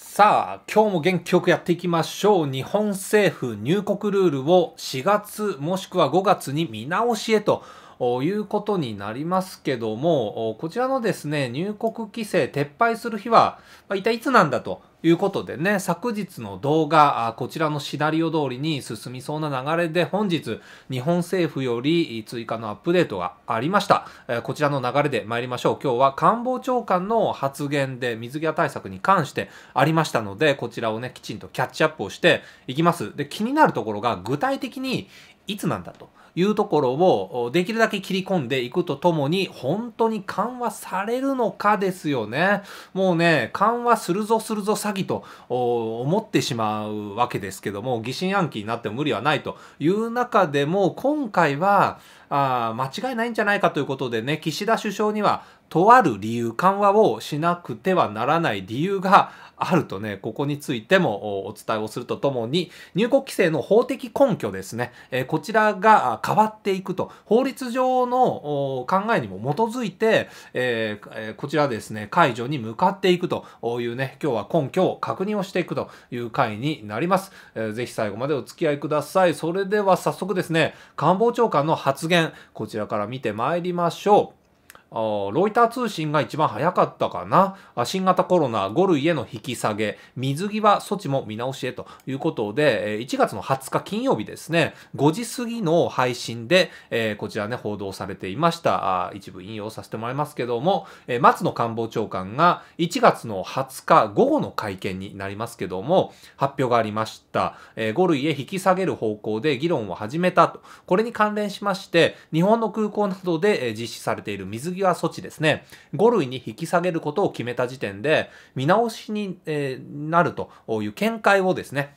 さあ、今日も元気よくやっていきましょう。日本政府入国ルールを4月もしくは5月に見直しへということになりますけども、こちらのですね、入国規制撤廃する日は、まあ、一体いつなんだということでね、昨日の動画、こちらのシナリオ通りに進みそうな流れで、本日、日本政府より追加のアップデートがありました。こちらの流れで参りましょう。今日は官房長官の発言で水際対策に関してありましたので、こちらをね、きちんとキャッチアップをしていきます。で、気になるところが、具体的にいつなんだと。いうところをできるだけ切り込んでいくとともに、本当に緩和されるのかですよね。もうね、緩和するぞするぞ詐欺と思ってしまうわけですけども、疑心暗鬼になっても無理はないという中でも、今回は、あ間違いないんじゃないかということでね、岸田首相には、とある理由、緩和をしなくてはならない理由があるとね、ここについてもお伝えをするとともに、入国規制の法的根拠ですね、えこちらが変わっていくと、法律上の考えにも基づいて、えー、こちらですね、解除に向かっていくというね、今日は根拠を確認をしていくという回になります。えー、ぜひ最後までお付き合いください。それでは早速ですね、官房長官の発言、こちらから見てまいりましょう。ロイター通信が一番早かったかな。新型コロナ5類への引き下げ、水際措置も見直しへということで、1月の20日金曜日ですね、5時過ぎの配信で、こちらね、報道されていました。一部引用させてもらいますけども、松野官房長官が1月の20日午後の会見になりますけども、発表がありました。5類へ引き下げる方向で議論を始めたと。これに関連しまして、日本の空港などで実施されている水際際措置ですね、5類に引き下げることを決めた時点で、見直しに、えなるという見解をですね、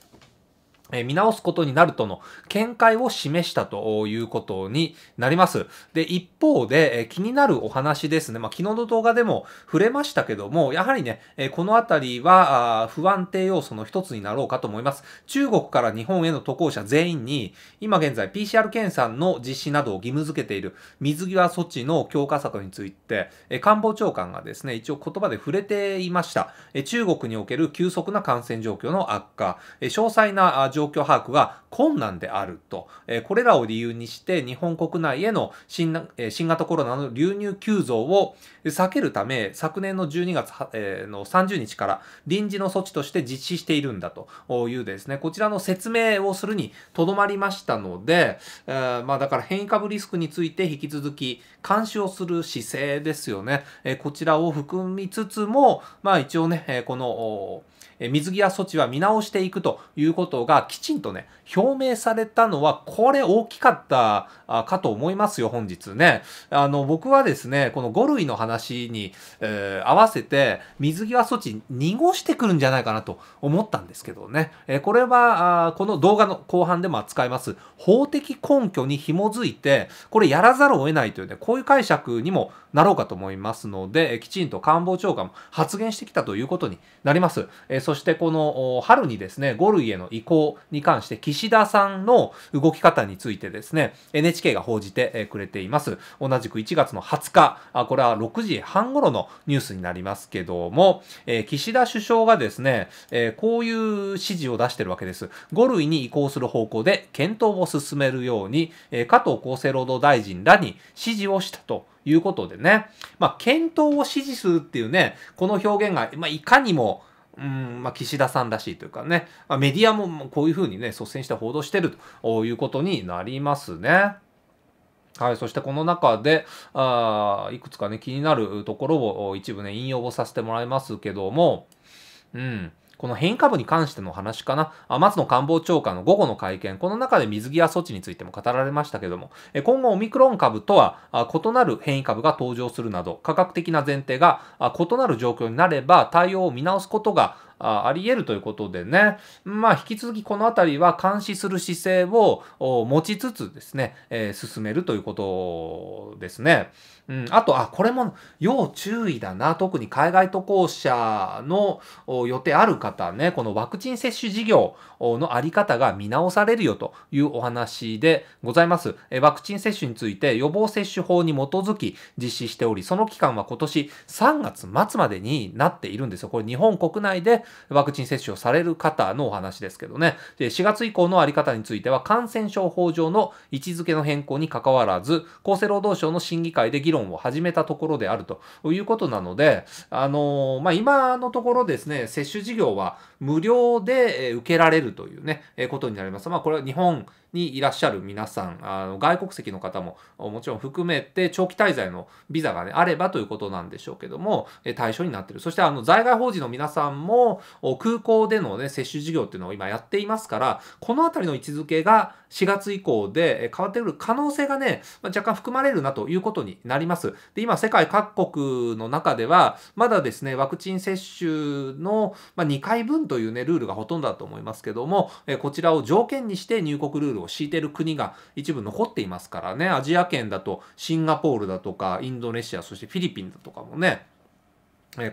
え見直すことになるとの見解を示したということになります。で、一方で、え気になるお話ですね。まあ、昨日の動画でも触れましたけども、やはりね、えこのあたりは不安定要素の一つになろうかと思います。中国から日本への渡航者全員に、今現在 PCR 検査の実施などを義務付けている水際措置の強化策について、え官房長官がですね、一応言葉で触れていました。え中国における急速な感染状況の悪化、え詳細な況状況把握が困難であると、えこれらを理由にして日本国内への新,、え新型コロナの流入急増を避けるため昨年の12月、えの30日から臨時の措置として実施しているんだというですねこちらの説明をするにとどまりましたので、えー、まあだから変異株リスクについて引き続き監視をする姿勢ですよね、えこちらを含みつつもまあ一応ね、えこの水際措置は見直していくということがきちんとね、表明されたのは、これ大きかったかと思いますよ、本日ね。あの、僕はですね、この5類の話に、えー、合わせて、水際措置濁してくるんじゃないかなと思ったんですけどね。えー、これはあ、この動画の後半でも扱います、法的根拠に紐づいて、これやらざるを得ないというね、こういう解釈にもなろうかと思いますので、きちんと官房長官も発言してきたということになります。えーそしてこの春にですね、5類への移行に関して岸田さんの動き方についてですね、NHK が報じてくれています。同じく1月の20日、これは6時半頃のニュースになりますけども、岸田首相がですね、こういう指示を出してるわけです。5類に移行する方向で検討を進めるように、加藤厚生労働大臣らに指示をしたということでね、まあ、検討を指示するっていうね、この表現が、まあ、いかにもうんまあ、岸田さんらしいというかね、まあ、メディアもこういうふうにね率先して報道してるということになりますね。はい、そしてこの中であいくつかね気になるところを一部ね引用をさせてもらいますけども、うんこの変異株に関しての話かな。あ松野官房長官の午後の会見、この中で水際措置についても語られましたけども、今後オミクロン株とは異なる変異株が登場するなど、科学的な前提が異なる状況になれば対応を見直すことがああり得るということでね、まあ、引き続きこの辺りは監視する姿勢を持ちつつですね、えー、進めるということですね。うん、あと、あ、これも要注意だな。特に海外渡航者の予定ある方ね、このワクチン接種事業のあり方が見直されるよというお話でございます。えワクチン接種について予防接種法に基づき実施しており、その期間は今年3月末までになっているんですよ。これ日本国内でワクチン接種をされる方のお話ですけどね。で4月以降のあり方については、感染症法上の位置づけの変更に関わらず、厚生労働省の審議会で議論を始めたところであるということなので、あのー、まあ、今のところですね、接種事業は無料で受けられるというね、ことになります。まあ、これは日本、にいらっしゃる皆さんあの外国籍の方ももちろん含めて長期滞在のビザが、ね、あればということなんでしょうけども対象になってるそしてあの在外邦人の皆さんも空港での、ね、接種事業っていうのを今やっていますからこのあたりの位置づけが4月以降で変わってくる可能性がね、まあ、若干含まれるなということになります。で今世界各国の中ではまだですねワクチン接種の2回分というねルールがほとんどだと思いますけどもこちらを条件にして入国ルールを敷いてる国が一部残っていますからねアジア圏だとシンガポールだとかインドネシアそしてフィリピンだとかもね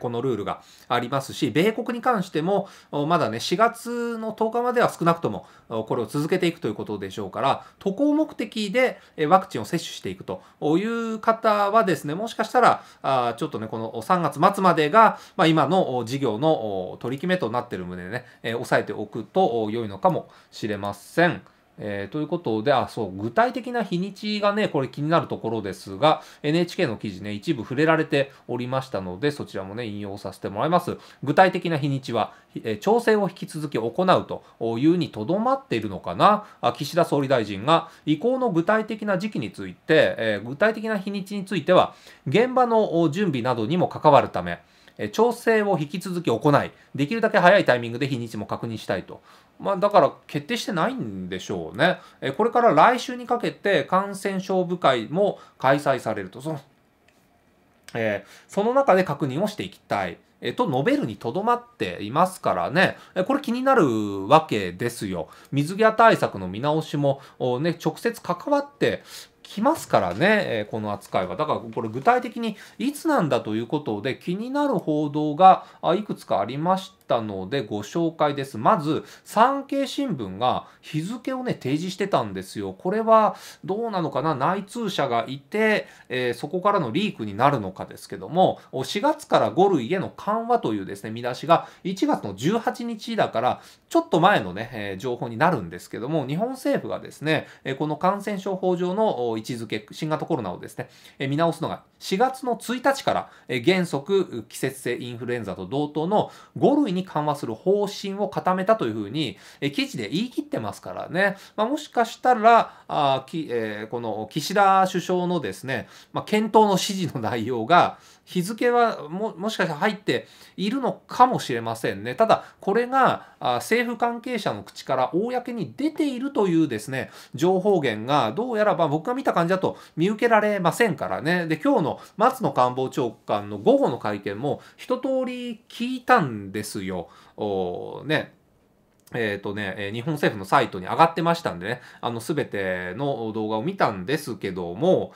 このルールがありますし、米国に関しても、まだね、4月の10日までは少なくとも、これを続けていくということでしょうから、渡航目的でワクチンを接種していくという方はですね、もしかしたら、ちょっとね、この3月末までが、まあ、今の事業の取り決めとなっている旨でね、押さえておくと良いのかもしれません。えー、ということで、あ、そう、具体的な日にちがね、これ気になるところですが、NHK の記事ね、一部触れられておりましたので、そちらもね、引用させてもらいます。具体的な日にちは、えー、調整を引き続き行うというにとどまっているのかなあ。岸田総理大臣が移行の具体的な時期について、えー、具体的な日にちについては、現場の準備などにも関わるため、調整を引き続き行い、できるだけ早いタイミングで日にちも確認したいとまあ、だから決定してないんでしょうね。えこれから来週にかけて感染症部会も開催されると。そのえー、その中で確認をしていきたい。えー、と述べるにとどまっていますからね、えー、これ気になるわけですよ。水際対策の見直しも、ね、直接関わってきますからね、この扱いは。だからこれ具体的にいつなんだということで気になる報道がいくつかありましたのでご紹介です。まず、産経新聞が日付をね、提示してたんですよ。これはどうなのかな内通者がいて、えー、そこからのリークになるのかですけども、4月から5類への緩和というですね、見出しが1月の18日だからちょっと前のね、情報になるんですけども、日本政府がですね、この感染症法上の位置づけ、新型コロナをですね、見直すのが4月の1日から、原則季節性インフルエンザと同等の5類に緩和する方針を固めたというふうに、記事で言い切ってますからね、まあ、もしかしたらあき、えー、この岸田首相のですね、まあ、検討の指示の内容が日付はももしかしたら入っているのかもしれませんね。ただ、これが政府関係者の口から公に出ているというですね、情報源がどうやらば僕が見た感じだと見受けられませんからね。で、今日のの松野官房長官の午後の会見も一通り聞いたんですよ。ね、えっ、ー、とね、日本政府のサイトに上がってましたんでね、あの、すべての動画を見たんですけども、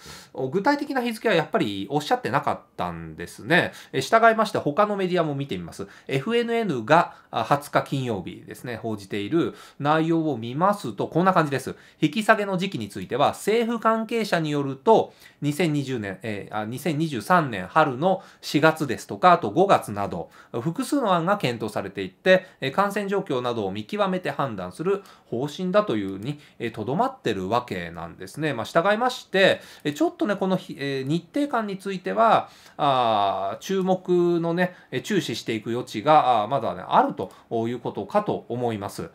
具体的な日付はやっぱりおっしゃってなかったんですね。従いまして他のメディアも見てみます。FNN が20日金曜日ですね、報じている内容を見ますと、こんな感じです。引き下げの時期については、政府関係者によると、2020年、えー、2023年春の4月ですとか、あと5月など、複数の案が検討されていって、感染状況などを見見極めて判断する方針だというにとどまってるわけなんですね。まあ、従いましてちょっとねこの日日程感についてはあ注目のね注視していく余地がまだねあるということかと思います。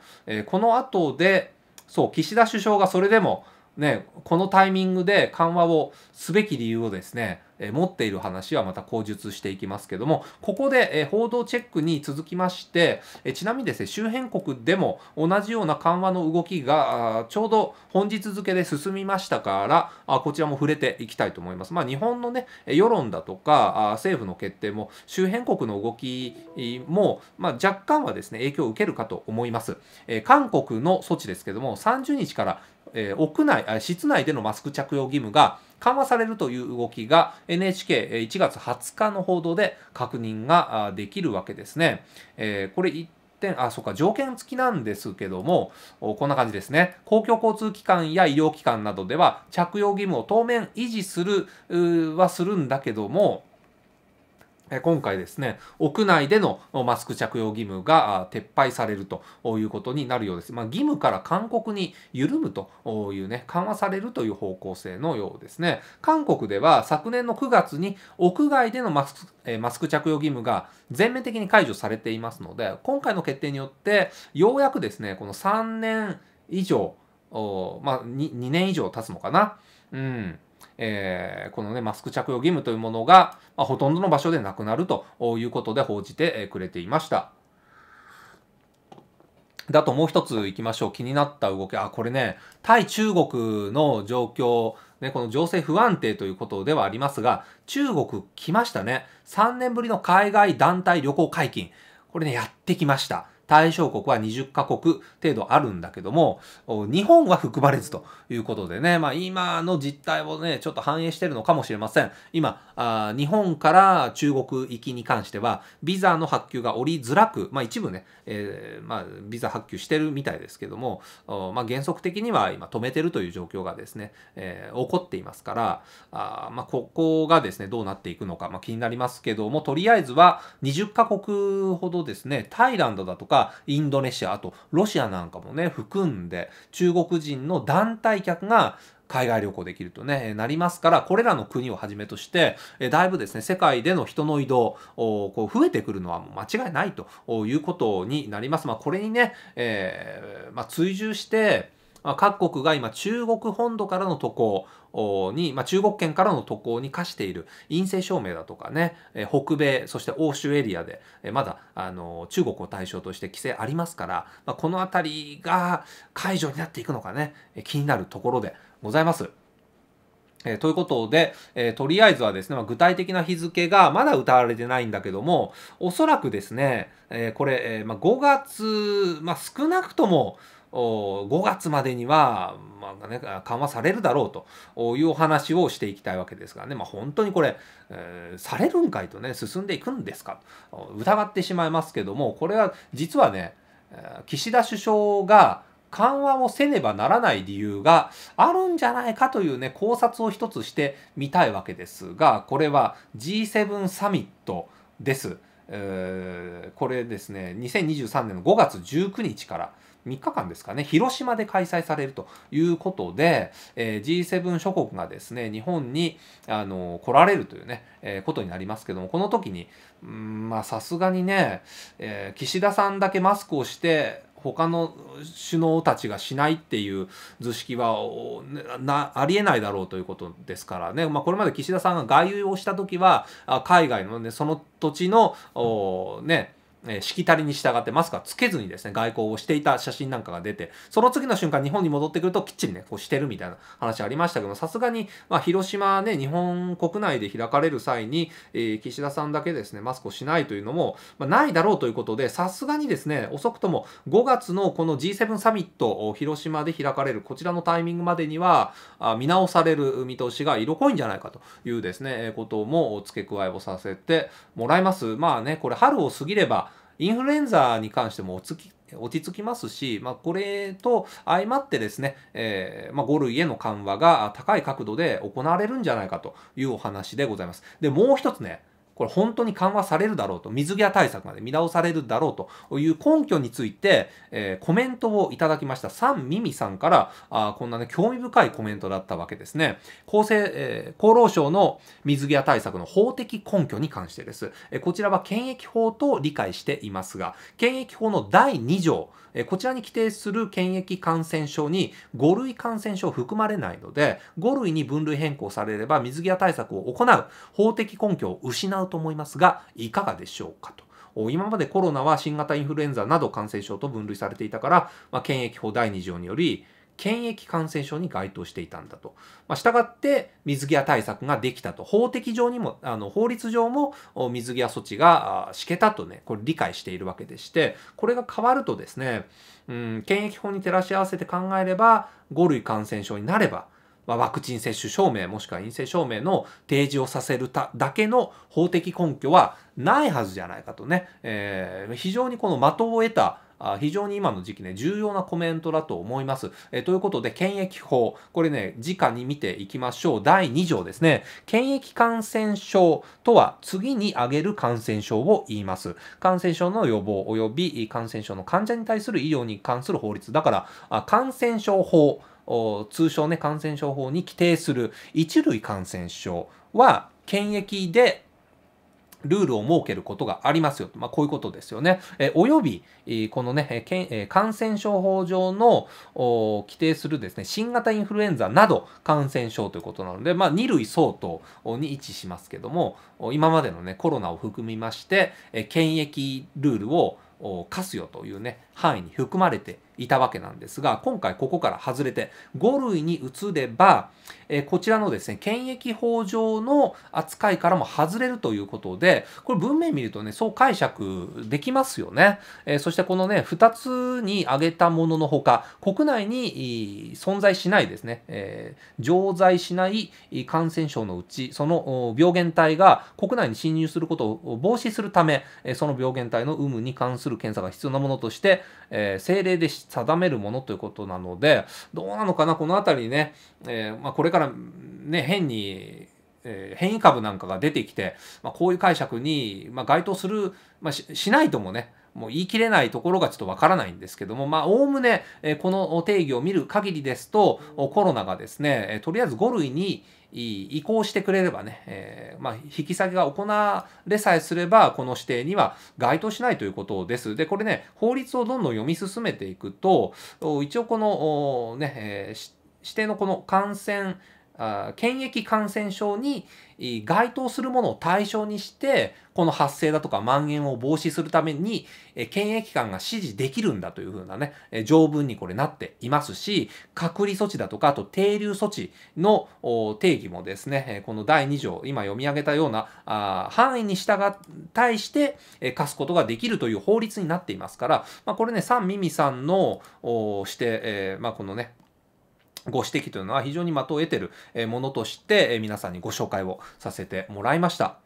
この後でそう岸田首相がそれでもね、このタイミングで緩和をすべき理由をですね、え持っている話はまた口述していきますけども、ここで、え報道チェックに続きまして、えちなみにですね、周辺国でも同じような緩和の動きがちょうど本日付で進みましたから、あこちらも触れていきたいと思います。まあ、日本のね、世論だとかあ政府の決定も周辺国の動きも、まあ、若干はですね、影響を受けるかと思います。え韓国の措置ですけども、30日からえー、屋内、室内でのマスク着用義務が緩和されるという動きが NHK1 月20日の報道で確認ができるわけですね。えー、これ1点、あ、そっか、条件付きなんですけども、こんな感じですね。公共交通機関や医療機関などでは着用義務を当面維持するはするんだけども、今回ですね、屋内でのマスク着用義務が撤廃されるということになるようです。まあ、義務から勧告に緩むというね、緩和されるという方向性のようですね。韓国では昨年の9月に屋外でのマスクマスク着用義務が全面的に解除されていますので、今回の決定によって、ようやくですね、この3年以上、まあ、2, 2年以上経つのかな。うん。えー、このね、マスク着用義務というものが、まあ、ほとんどの場所でなくなるということで報じてくれていました。だともう一つ行きましょう。気になった動き。あ、これね、対中国の状況、ね、この情勢不安定ということではありますが、中国来ましたね。3年ぶりの海外団体旅行解禁。これね、やってきました。対象国は20カ国程度あるんだけども、日本は含まれずということでね、まあ今の実態をね、ちょっと反映してるのかもしれません。今、あ日本から中国行きに関しては、ビザの発給がおりづらく、まあ一部ね、えー、まあビザ発給してるみたいですけども、まあ原則的には今止めてるという状況がですね、えー、起こっていますから、あまあここがですね、どうなっていくのか、まあ気になりますけども、とりあえずは20カ国ほどですね、タイランドだとか、かインドネシアあとロシアなんかもね含んで中国人の団体客が海外旅行できるとね、なりますから、これらの国をはじめとして、だいぶですね、世界での人の移動、こう増えてくるのはもう間違いないということになります。まあ、これにね、えー、まあ、追従して、まあ、各国が今中国本土からの渡航に、まあ、中国圏からの渡航に課している陰性証明だとかね、え北米そして欧州エリアで、えまだあの中国を対象として規制ありますから、まあ、この辺りが解除になっていくのかね、え気になるところでございます。えー、ということで、えー、とりあえずはですね、まあ、具体的な日付がまだ歌われてないんだけども、おそらくですね、えー、これ、えまあ、5月、まあ、少なくとも、5月までには、まあね、緩和されるだろうというお話をしていきたいわけですがね、まあ、本当にこれ、えー、されるんかいとね、進んでいくんですかと疑ってしまいますけども、これは実はね、岸田首相が緩和をせねばならない理由があるんじゃないかというね、考察を一つしてみたいわけですが、これは G7 サミットです。えー、これですね、2023年の5月19日から、3日間ですかね、広島で開催されるということで、えー、G7 諸国がですね、日本に、あの来られるというね、えー、ことになりますけども、この時に、うん、まあさすがにね、えー、岸田さんだけマスクをして、他の首脳たちがしないっていう図式はありえないだろうということですからね、まあ、これまで岸田さんが外遊をした時は海外の、ね、その土地の、ね、えしきたりに従ってマスクはつけずにですね、外交をしていた写真なんかが出て、その次の瞬間日本に戻ってくるときっちりね、こうしてるみたいな話ありましたけどさすがに、まあ、広島ね、日本国内で開かれる際に、えー、岸田さんだけですね、マスクをしないというのも、まあ、ないだろうということで、さすがにですね、遅くとも5月のこの G7 サミット、広島で開かれるこちらのタイミングまでには、あ見直される見通しが色濃いんじゃないかというですね、ことも付け加えをさせてもらいます。まあね、これ春を過ぎれば、インフルエンザに関しても落ち着きますし、まあ、これと相まってですね、えー、まあ、5類への緩和が高い角度で行われるんじゃないかというお話でございます。で、もう一つね、これ本当に緩和されるだろうと、水際対策まで見直されるだろうという根拠について、えー、コメントをいただきました。サン・ミミさんから、あこんなね、興味深いコメントだったわけですね。厚生、えー、厚労省の水際対策の法的根拠に関してです。えー、こちらは検疫法と理解していますが、検疫法の第2条、えこちらに規定する検疫感染症に5類感染症含まれないので、5類に分類変更されれば水際対策を行う法的根拠を失うと思いますが、いかがでしょうかと。今までコロナは新型インフルエンザなど感染症と分類されていたから、まあ、検疫法第2条により、検疫感染症に該当していたんだと。まあ、したがって水際対策ができたと。法的上にも、あの法律上も水際措置が敷けたとね、これ理解しているわけでして、これが変わるとですね、うん、検疫法に照らし合わせて考えれば、5類感染症になれば、まあ、ワクチン接種証明もしくは陰性証明の提示をさせるただけの法的根拠はないはずじゃないかとね、えー、非常にこの的を得た非常に今の時期ね、重要なコメントだと思います。えということで、検疫法、これね、直に見ていきましょう。第2条ですね。検疫感染症とは、次に挙げる感染症を言います。感染症の予防及び感染症の患者に対する医療に関する法律。だから、感染症法。通称ね感染症法に規定する一類感染症は検疫でルールを設けることがありますよ。まあ、こういうことですよね。えおよび、このね、え感染症法上の規定するですね、新型インフルエンザなど感染症ということなので、まあ、2類相当に位置しますけども、今までのね、コロナを含みまして、え検疫ルールを課すよというね、範囲に含まれていたわけなんですが、今回ここから外れて5類に移れば、えこちらのですね、検疫法上の扱いからも外れるということで、これ文面見るとね、そう解釈できますよね。えそしてこのね、2つに挙げたもののほか、国内に存在しないですね、え常在しない感染症のうち、その病原体が国内に侵入することを防止するため、その病原体の有無に関する検査が必要なものとして、え政令で指定めるものということなのでどうなのかなこの辺りね、えー、まあ、これからね変にえ変異株なんかが出てきて、まあ、こういう解釈に、ま該当する、まあ、しないともねもう言い切れないところがちょっとわからないんですけども、まあ、おおむね、えこの定義を見る限りですと、コロナがですね、えとりあえず5類に移行してくれればね、えー、まあ、引き下げが行われさえすれば、この指定には該当しないということです。で、これね、法律をどんどん読み進めていくと、一応この、ね、え指定のこの感染、あ検疫感染症に該当するものを対象にして、この発生だとか蔓延を防止するために、検疫官が指示できるんだというふうなね、条文にこれなっていますし、隔離措置だとか、あと停留措置の定義もですね、この第2条、今読み上げたような範囲に従対して課すことができるという法律になっていますから、まあ、これね、三ミミさんのして、えまこのね、ご指摘というのは非常に的を得てるものとして皆さんにご紹介をさせてもらいました。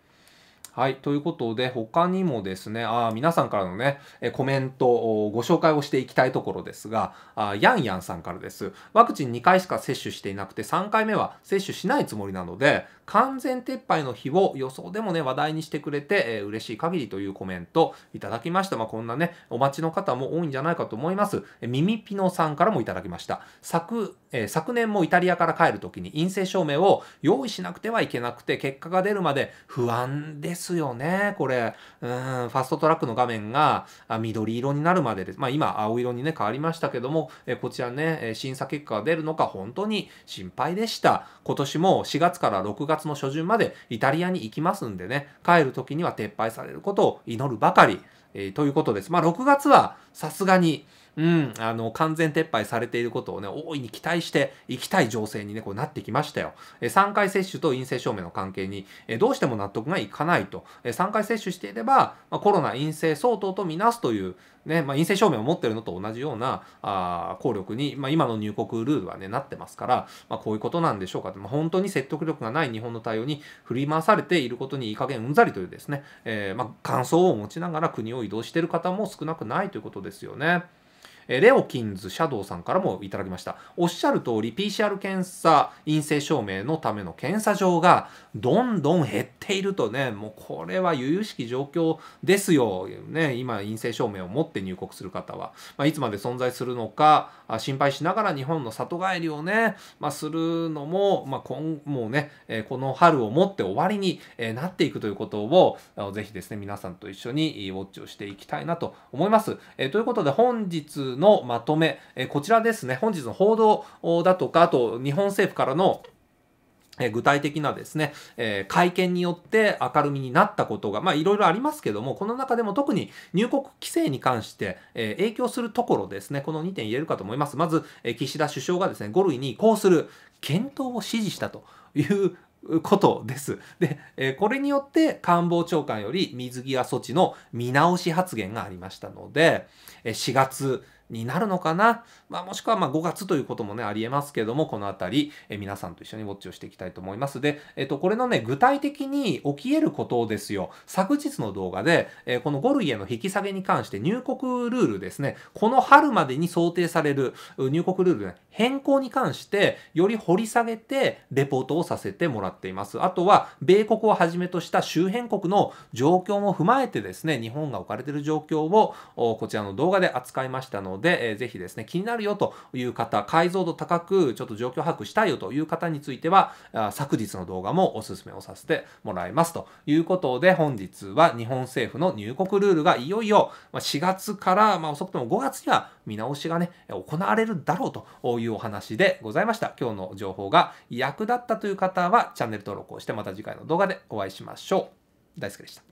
はい。ということで、他にもですね、あ皆さんからのね、コメントをご紹介をしていきたいところですが、あヤンヤンさんからです。ワクチン2回しか接種していなくて、3回目は接種しないつもりなので、完全撤廃の日を予想でもね、話題にしてくれて、えー、嬉しい限りというコメントいただきました。まあ、こんなね、お待ちの方も多いんじゃないかと思います。えー、ミミピノさんからもいただきました。昨えー、昨年もイタリアから帰る時に陰性証明を用意しなくてはいけなくて、結果が出るまで不安ですよね、これ。うん、ファストトラックの画面が緑色になるまでです。まあ今、青色にね、変わりましたけども、えー、こちらね、審査結果が出るのか本当に心配でした。今年も4月から6月の初旬までイタリアに行きますんでね、帰る時には撤廃されることを祈るばかり。えー、ということです。まあ、6月はさすがに、うん、あの、完全撤廃されていることをね、大いに期待していきたい情勢にね、こうなってきましたよ。え3回接種と陰性証明の関係に、えどうしても納得がいかないと。え3回接種していれば、まあ、コロナ陰性相当とみなすという、ねまあ、陰性証明を持ってるのと同じようなあ効力に、まあ、今の入国ルールは、ね、なってますから、まあ、こういうことなんでしょうか、まあ、本当に説得力がない日本の対応に振り回されていることにいい加減うんざりというですね、えー、まあ、感想を持ちながら国を移動している方も少なくないということですよね。レオキンズシャドウさんからもいただきました。おっしゃる通り PCR 検査陰性証明のための検査場がどんどん減っているとね、もうこれは由々しき状況ですよ。ね、今陰性証明を持って入国する方は。まあ、いつまで存在するのか心配しながら日本の里帰りをね、まあ、するのも、まあ、今もうね、えこの春をもって終わりに、えなっていくということをぜひですね、皆さんと一緒にウォッチをしていきたいなと思います。えということで本日のまとめ、えこちらですね、本日の報道だとか、あと日本政府からの具体的なですね、え会見によって明るみになったことが、まあいろいろありますけども、この中でも特に入国規制に関して、え影響するところですね、この2点言えるかと思います。まず、え岸田首相がですね、5類に移行する検討を指示したということです。で、えこれによって官房長官より水際措置の見直し発言がありましたので、え4月、になるのかな、まあ、もしくはま5月ということもねありえますけどもこの辺り、え皆さんと一緒にウォッチをしていきたいと思いますで、えっと、これのね具体的に起きえることですよ昨日の動画で、えこの5類への引き下げに関して入国ルールですねこの春までに想定される入国ルール、ね、変更に関してより掘り下げてレポートをさせてもらっていますあとは米国をはじめとした周辺国の状況も踏まえてですね日本が置かれている状況をこちらの動画で扱いましたのでで、えー、ぜひですね、気になるよという方、解像度高く、ちょっと状況把握したいよという方については、あ昨日の動画もお勧めをさせてもらいます。ということで、本日は日本政府の入国ルールがいよいよ4月から、まあ、遅くとも5月には見直しがね、行われるだろうというお話でございました。今日の情報が役立ったという方は、チャンネル登録をして、また次回の動画でお会いしましょう。大きでした。